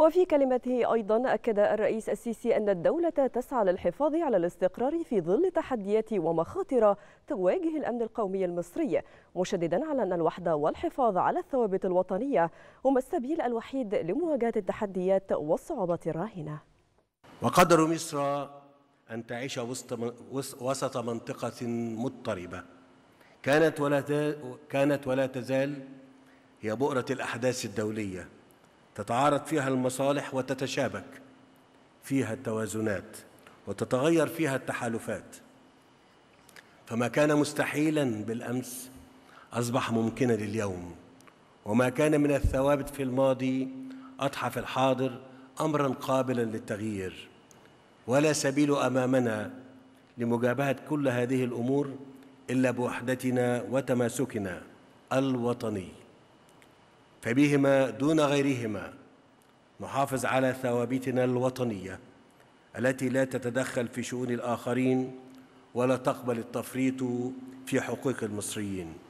وفي كلمته أيضا أكد الرئيس السيسي أن الدولة تسعى للحفاظ على الاستقرار في ظل تحديات ومخاطر تواجه الأمن القومي المصري مشددا على أن الوحدة والحفاظ على الثوابت الوطنية هما السبيل الوحيد لمواجهة التحديات والصعوبات الراهنة وقدر مصر أن تعيش وسط, وسط منطقة مضطربة كانت ولا, كانت ولا تزال هي بؤرة الأحداث الدولية تتعارض فيها المصالح وتتشابك فيها التوازنات وتتغير فيها التحالفات فما كان مستحيلا بالامس اصبح ممكنا لليوم وما كان من الثوابت في الماضي اضحى في الحاضر امرا قابلا للتغيير ولا سبيل امامنا لمجابهه كل هذه الامور الا بوحدتنا وتماسكنا الوطني فبهما دون غيرهما نحافظ على ثوابتنا الوطنيه التي لا تتدخل في شؤون الاخرين ولا تقبل التفريط في حقوق المصريين